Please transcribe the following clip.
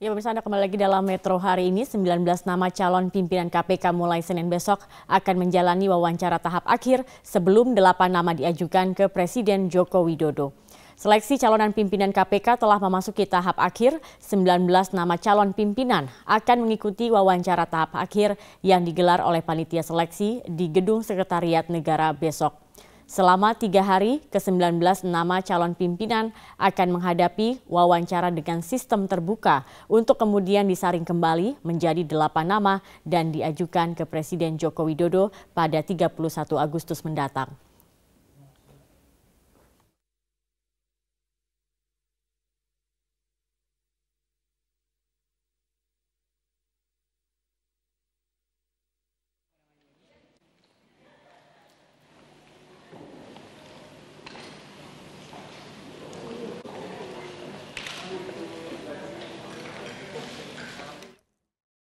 Ya pemirsa Anda kembali lagi dalam Metro hari ini 19 nama calon pimpinan KPK mulai Senin besok akan menjalani wawancara tahap akhir sebelum 8 nama diajukan ke Presiden Joko Widodo. Seleksi calonan pimpinan KPK telah memasuki tahap akhir, 19 nama calon pimpinan akan mengikuti wawancara tahap akhir yang digelar oleh panitia seleksi di Gedung Sekretariat Negara besok. Selama tiga hari, ke-19 nama calon pimpinan akan menghadapi wawancara dengan sistem terbuka untuk kemudian disaring kembali menjadi delapan nama dan diajukan ke Presiden Joko Widodo pada 31 Agustus mendatang.